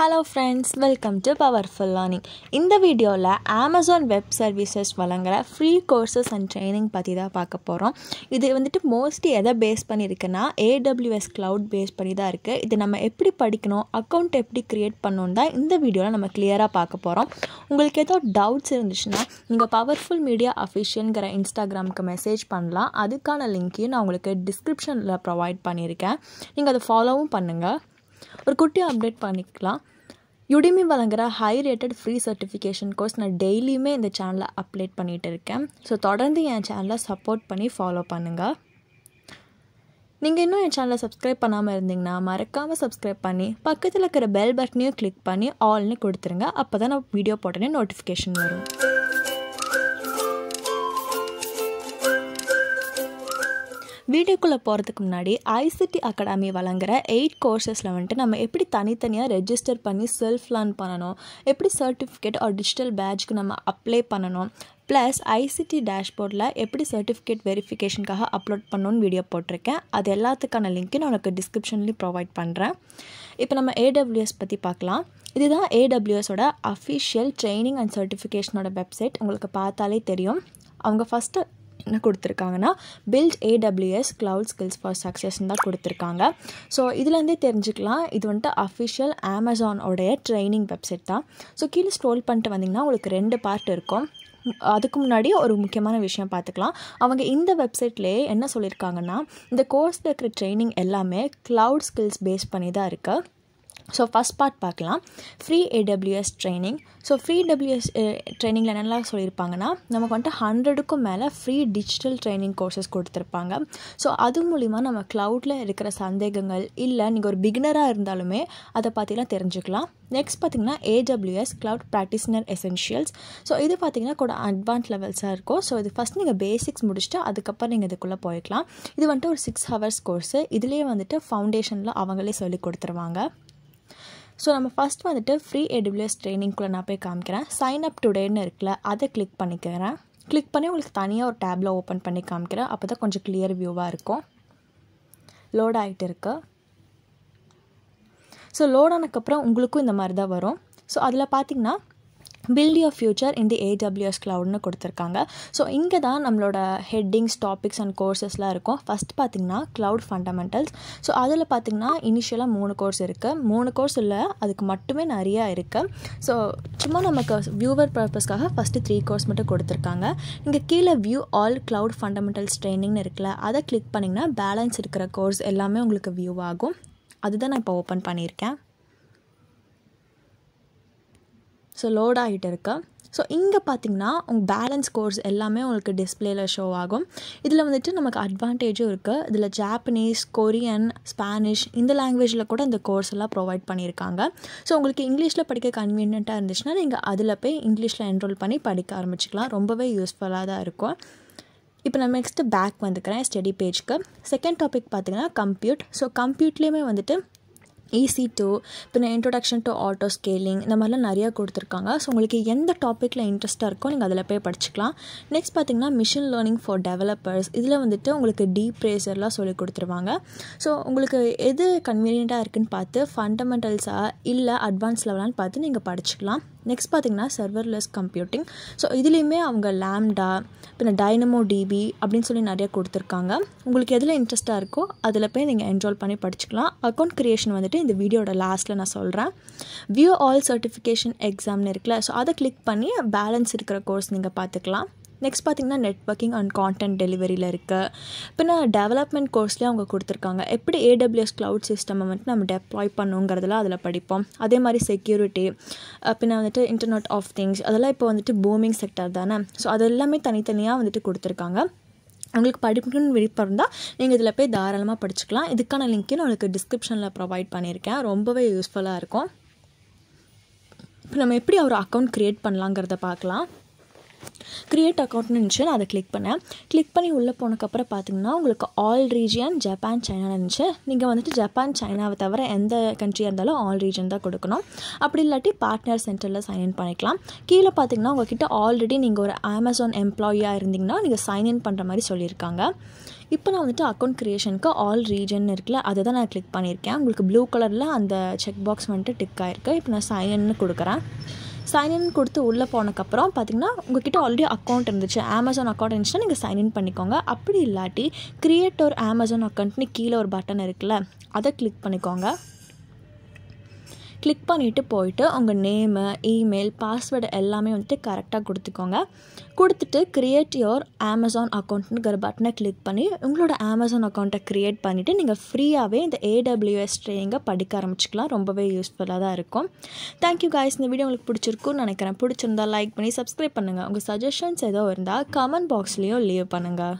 hello friends welcome to powerful learning இந்த வீடியோவில் Amazon web services வழங்குகிற ஃப்ரீ கோர்சஸ் அண்ட் ட்ரைனிங் பற்றி தான் பார்க்க போகிறோம் இது வந்துட்டு மோஸ்ட்லி எதை பேஸ் பண்ணியிருக்குன்னா ஏடபிள்யூஎஸ் க்ளவுட் பேஸ் பண்ணி தான் இருக்குது இது நம்ம எப்படி படிக்கணும் அக்கௌண்ட் எப்படி க்ரியேட் பண்ணணும் தான் இந்த வீடியோவில் நம்ம கிளியராக பார்க்க போகிறோம் உங்களுக்கு ஏதோ டவுட்ஸ் இருந்துச்சுன்னா நீங்கள் பவர்ஃபுல் மீடியா அஃபிஷியல்ங்கிற இன்ஸ்டாகிராமுக்கு மெசேஜ் பண்ணலாம் அதுக்கான லிங்க்கையும் நான் உங்களுக்கு டிஸ்கிரிப்ஷனில் ப்ரொவைட் பண்ணியிருக்கேன் நீங்கள் அதை ஃபாலோவும் பண்ணுங்கள் ஒரு குட்டி அப்டேட் பண்ணிக்கலாம் யுடிமி வழங்குற high rated free certification course நான் டெய்லியுமே இந்த சேனலில் அப்டேட் பண்ணிகிட்டு இருக்கேன் ஸோ தொடர்ந்து என் சேனலை சப்போர்ட் பண்ணி ஃபாலோ பண்ணுங்கள் நீங்கள் இன்னும் என் சேனலை சப்ஸ்கிரைப் பண்ணாமல் இருந்தீங்கன்னா மறக்காமல் சப்ஸ்கிரைப் பண்ணி பக்கத்தில் இருக்கிற பெல் பட்டனையும் கிளிக் பண்ணி ஆல்னு கொடுத்துருங்க அப்போ தான் நான் வீடியோ போட்டோன்னே நோட்டிஃபிகேஷன் வரும் வீடியோக்குள்ளே போகிறதுக்கு முன்னாடி ஐசிடி அகாடமி வழங்குற எயிட் கோர்சஸில் வந்துட்டு நம்ம எப்படி தனித்தனியாக ரெஜிஸ்டர் பண்ணி செல்ஃப் லேர்ன் பண்ணணும் எப்படி சர்டிஃபிகேட் ஆர் டிஜிட்டல் பேட்ச்க்கு நம்ம அப்ளை பண்ணணும் ப்ளஸ் ஐசிடி டேஷ்போர்டில் எப்படி சர்டிஃபிகேட் வெரிஃபிகேஷனுக்காக அப்லோட் பண்ணணும்னு வீடியோ போட்டிருக்கேன் அது எல்லாத்துக்கான லிங்க்கு நான் உனக்கு டிஸ்கிரிப்ஷன்லேயும் ப்ரொவைட் பண்ணுறேன் இப்போ நம்ம ஏடபிள்யூஎஸ் பற்றி பார்க்கலாம் இதுதான் ஏடபிள்யூஎஸோட அஃபிஷியல் ட்ரைனிங் அண்ட் சர்டிஃபிகேஷனோட வெப்சைட் உங்களுக்கு பார்த்தாலே தெரியும் அவங்க ஃபஸ்ட்டு என்ன கொடுத்துருக்காங்கன்னா build AWS cloud skills for சக்ஸஸ்ன்னு தான் கொடுத்துருக்காங்க ஸோ இதுலேருந்தே தெரிஞ்சுக்கலாம் இது வந்துட்டு அஃபிஷியல் அமேசானோடைய ட்ரைனிங் வெப்சைட் தான் ஸோ கீழே ஸ்க்ரோல் பண்ணிட்டு வந்தீங்கன்னா உங்களுக்கு ரெண்டு பார்ட் இருக்கும் அதுக்கு முன்னாடி ஒரு முக்கியமான விஷயம் பார்த்துக்கலாம் அவங்க இந்த வெப்சைட்லேயே என்ன சொல்லியிருக்காங்கன்னா இந்த கோர்ஸில் இருக்கிற ட்ரைனிங் எல்லாமே க்ளவுட் ஸ்கில்ஸ் பேஸ் பண்ணி தான் இருக்குது ஸோ ஃபஸ்ட் பார்ட் பார்க்கலாம் free AWS training so free WS ட்ரைனிங்கில் என்னெல்லாம் சொல்லியிருப்பாங்கன்னா நமக்கு வந்துட்டு ஹண்ட்ரடுக்கும் மேலே ஃப்ரீ டிஜிட்டல் ட்ரைனிங் கோர்சஸ் கொடுத்துருப்பாங்க ஸோ அது மூலிமா நம்ம க்ளவுடில் இருக்கிற சந்தேகங்கள் இல்லை நீங்கள் ஒரு பிகினராக இருந்தாலுமே அதை பார்த்தீங்கன்னா தெரிஞ்சுக்கலாம் நெக்ஸ்ட் பார்த்திங்கன்னா AWS cloud practitioner essentials so இது பார்த்திங்கன்னா கூட அட்வான்ஸ் லெவல்ஸாக இருக்கும் ஸோ இது ஃபஸ்ட் நீங்கள் பேசிக்ஸ் முடிச்சுட்டு அதுக்கப்புறம் நீங்கள் இதுக்குள்ளே போய்க்கலாம் இது வந்துட்டு ஒரு சிக்ஸ் ஹவர்ஸ் கோர்ஸு இதுலேயே வந்துட்டு ஃபவுண்டேஷனில் அவங்களே சொல்லி கொடுத்துருவாங்க ஸோ நம்ம ஃபஸ்ட் வந்துட்டு ஃப்ரீ எடிபிள்யூஎஸ் ட்ரைனிங்குள்ளே நான் போய் காமிக்கிறேன் சைன் அப் டுடேன்னு இருக்குல்ல அதை கிளிக் பண்ணிக்கிறேன் கிளிக் பண்ணி உங்களுக்கு தனியாக ஒரு டேப்பில் ஓப்பன் பண்ணி காமிக்கிறேன் அப்போ தான் கொஞ்சம் கிளியர் வியூவாக இருக்கும் லோட் ஆகிட்டு இருக்கு ஸோ லோட் ஆனதுக்கப்புறம் உங்களுக்கும் இந்த மாதிரி தான் வரும் ஸோ அதில் பார்த்திங்கன்னா பில்ட் யோர் ஃப்யூச்சர் இந்த ஏடபிள்யூஎஸ் க்ளவுட்னு கொடுத்துருக்காங்க ஸோ இங்கே தான் நம்மளோட ஹெட்டிங்ஸ் டாபிக்ஸ் அண்ட் கோர்சஸ்லாம் இருக்கும் ஃபஸ்ட் பார்த்திங்கன்னா க்ளவுட் ஃபண்டமெண்டல்ஸ் ஸோ அதில் பார்த்திங்கன்னா இனிஷியலாக மூணு கோர்ஸ் இருக்குது மூணு கோர்ஸ் இல்லை அதுக்கு மட்டுமே நிறையா இருக்குது ஸோ சும்மா நமக்கு வியூவர் பர்பஸ்க்காக ஃபஸ்ட்டு த்ரீ கோர்ஸ் மட்டும் கொடுத்துருக்காங்க இங்கே கீழே வியூ ஆல் க்ளவுட் ஃபண்டமெண்டல்ஸ் ட்ரைனிங்னு இருக்குல்ல அதை கிளிக் பண்ணிங்கன்னா பேலன்ஸ் இருக்கிற கோர்ஸ் எல்லாமே உங்களுக்கு வியூ ஆகும் அதுதான் நான் இப்போ ஓப்பன் பண்ணியிருக்கேன் ஸோ லோட் ஆகிட்டு இருக்கு ஸோ இங்கே பார்த்திங்கன்னா உங்கள் பேலன்ஸ் கோர்ஸ் எல்லாமே உங்களுக்கு டிஸ்பிளேயில் ஷோ ஆகும் இதில் வந்துட்டு நமக்கு அட்வான்டேஜும் இருக்குது இதில் ஜாப்பனீஸ் கொரியன் ஸ்பானிஷ் இந்த லாங்குவேஜில் கூட இந்த கோர்ஸ் எல்லாம் ப்ரொவைட் பண்ணியிருக்காங்க ஸோ உங்களுக்கு இங்கிலீஷில் படிக்க கன்வீனியண்ட்டாக இருந்துச்சுன்னா நீங்கள் அதில் போய் இங்கிலீஷில் என்ரோல் பண்ணி படிக்க ஆரம்பிச்சிக்கலாம் ரொம்பவே யூஸ்ஃபுல்லாக தான் இருக்கும் இப்போ நான் நெக்ஸ்ட்டு பேக் வந்துக்கிறேன் ஸ்டடி பேஜ்க்கு செகண்ட் டாபிக் பார்த்திங்கன்னா கம்ப்யூட் ஸோ கம்ப்யூட்லேயுமே வந்துட்டு ஈஸி டு பின்ன இன்ட்ரொடக்ஷன் டு ஆட்டோ ஸ்கேலிங் இந்த மாதிரிலாம் நிறையா கொடுத்துருக்காங்க ஸோ உங்களுக்கு எந்த டாப்பிக்கில் இன்ட்ரெஸ்ட்டாக இருக்கோ நீங்கள் அதில் போய் படிச்சுக்கலாம் நெக்ஸ்ட் பார்த்தீங்கன்னா மிஷின் லேர்னிங் ஃபார் டெவலப்பர்ஸ் இதில் வந்துட்டு உங்களுக்கு டீப் ரேசர்லாம் சொல்லி கொடுத்துருவாங்க ஸோ உங்களுக்கு எது கன்வீனியண்ட்டாக இருக்குதுன்னு பார்த்து ஃபண்டமெண்டல்ஸாக இல்லை அட்வான்ஸ் லெவலான்னு பார்த்து நீங்கள் படிச்சுக்கலாம் நெக்ஸ்ட் பார்த்திங்கன்னா சர்வர்லெஸ் கம்ப்யூட்டிங் ஸோ இதுலேயுமே அவங்க லேம்டா பின்ன டைனமோ டிபி அப்படின்னு சொல்லி நிறையா கொடுத்துருக்காங்க உங்களுக்கு எதில் இன்ட்ரெஸ்ட்டாக இருக்கோ அதில் போய் நீங்கள் என்ரோல் பண்ணி படிச்சுக்கலாம் அக்கௌண்ட் க்ரியேஷன் வந்துட்டு இந்த வீடியோட லாஸ்ட்டில் நான் சொல்கிறேன் வியூ ஆல் சர்டிஃபிகேஷன் எக்ஸாம்னு இருக்குல்ல ஸோ அதை கிளிக் பண்ணி பேலன்ஸ் இருக்கிற கோர்ஸ் நீங்கள் பார்த்துக்கலாம் நெக்ஸ்ட் பார்த்திங்கன்னா நெட்ஒர்க்கிங் அண்ட் கான்டென்ட் டெலிவரியில் இருக்குது பின்ன டெவலப்மெண்ட் கோர்ஸ்லேயே அவங்க கொடுத்துருக்காங்க எப்படி ஏடபிள்யூஎஸ் க்ளவுட் சிஸ்டம் வந்துட்டு நம்ம டெப்ளாய் பண்ணுங்கிறதெல்லாம் அதில் படிப்போம் அதே மாதிரி செக்யூரிட்டி பின்ன வந்துட்டு இன்டர்நெட் ஆஃப் திங்ஸ் அதெல்லாம் இப்போ வந்துட்டு பூமிங் செக்டர் தானே ஸோ அதெல்லாமே தனித்தனியாக வந்துட்டு கொடுத்துருக்காங்க உங்களுக்கு படிப்புன்னு விருப்பம் இருந்தால் நீங்கள் இதில் போய் தாராளமாக படிச்சுக்கலாம் இதுக்கான லிங்க்கு நான் உங்களுக்கு டிஸ்கிரிப்ஷனில் ப்ரொவைட் பண்ணியிருக்கேன் ரொம்பவே யூஸ்ஃபுல்லாக இருக்கும் இப்போ நம்ம எப்படி ஒரு அக்கௌண்ட் க்ரியேட் பண்ணலாங்கிறத பார்க்கலாம் க்ரியேட் அக்கௌண்ட்னு இருந்துச்சு நான் அதை கிளிக் பண்ணேன் கிளிக் பண்ணி உள்ளே போனக்கப்புறம் பார்த்தீங்கன்னா உங்களுக்கு ஆல் ரீஜியன் ஜப்பான் சைனா இருந்துச்சு நீங்கள் வந்துட்டு ஜப்பான் சைனாவை தவிர எந்த கண்ட்ரியாக இருந்தாலும் ஆல் ரீஜன் தான் கொடுக்கணும் அப்படி இல்லாட்டி பார்ட்னர் சென்டரில் சைன்இன் பண்ணிக்கலாம் கீழே பார்த்தீங்கன்னா உங்ககிட்ட ஆல்ரெடி நீங்கள் ஒரு அமேசான் எம்ப்ளாயியாக இருந்தீங்கன்னா நீங்கள் சைன்இன் பண்ணுற மாதிரி சொல்லியிருக்காங்க இப்போ நான் வந்துட்டு அக்கௌண்ட் க்ரியேஷனுக்கு ஆல் ரீஜன் இருக்குல்ல அதை தான் நான் கிளிக் பண்ணியிருக்கேன் உங்களுக்கு ப்ளூ கலரில் அந்த செக் பாக்ஸ் வந்துட்டு டிக் ஆகிருக்கு இப்போ நான் சைன்இன்னு கொடுக்குறேன் சைன்இன் கொடுத்து உள்ளே போனக்கப்புறம் பார்த்திங்கன்னா உங்ககிட்ட ஆல்ரெடி அக்கௌண்ட் இருந்துச்சு அமேசான் அக்கௌண்ட் இருந்துச்சுன்னா நீங்கள் சைன்இன் பண்ணிக்கோங்க அப்படி இல்லாட்டி கிரியேட் ஒரு அமேசான் அக்கௌண்ட்னு கீழே ஒரு பட்டன் இருக்குல்ல அதை கிளிக் பண்ணிக்கோங்க கிளிக் பண்ணிவிட்டு போயிட்டு உங்கள் நேமு இமெயில் பாஸ்வேர்டு எல்லாமே வந்துட்டு கரெக்டாக கொடுத்துக்கோங்க கொடுத்துட்டு க்ரியேட் யுவர் அமேசான் அக்கௌண்ட்டுங்கிற பட்டனை கிளிக் பண்ணி உங்களோட அமேசான் அக்கௌண்ட்டை க்ரியேட் பண்ணிவிட்டு நீங்கள் ஃப்ரீயாகவே இந்த ஏடபிள்யூஎஸ் ட்ரெயினிங்கை படிக்க ஆரம்பிச்சிக்கலாம் ரொம்பவே யூஸ்ஃபுல்லாக தான் இருக்கும் தேங்க்யூ காய்ஸ் இந்த வீடியோ உங்களுக்கு பிடிச்சிருக்கும்னு நினைக்கிறேன் பிடிச்சிருந்தா லைக் பண்ணி சப்ஸ்கிரைப் பண்ணுங்கள் உங்கள் சஜஷன்ஸ் ஏதோ இருந்தால் கமெண்ட் பாக்ஸ்லேயும் லீவ் பண்ணுங்கள்